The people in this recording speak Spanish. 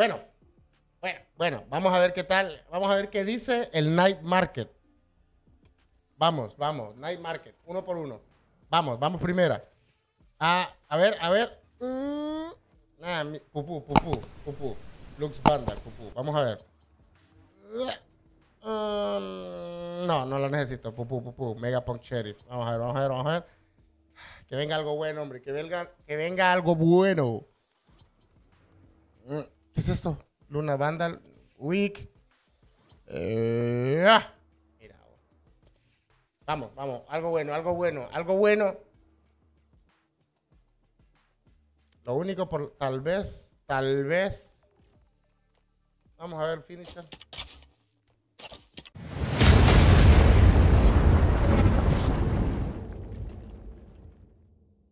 Bueno, bueno, bueno, vamos a ver qué tal. Vamos a ver qué dice el Night Market. Vamos, vamos, Night Market, uno por uno. Vamos, vamos primera. a ver, a ver. Pupu, Pupu, Pupu, pupú, pupú, Lux Banda, pupú. Vamos a ver. Um, no, no lo necesito. Pupú, pupú. Mega Punk Sheriff. Vamos a ver, vamos a ver, vamos a ver. Que venga algo bueno, hombre. Que venga, que venga algo bueno. ¿Qué es esto? Luna Vandal, Week. Eh, ah. Vamos, vamos. Algo bueno, algo bueno, algo bueno. Lo único por tal vez, tal vez. Vamos a ver, finisher.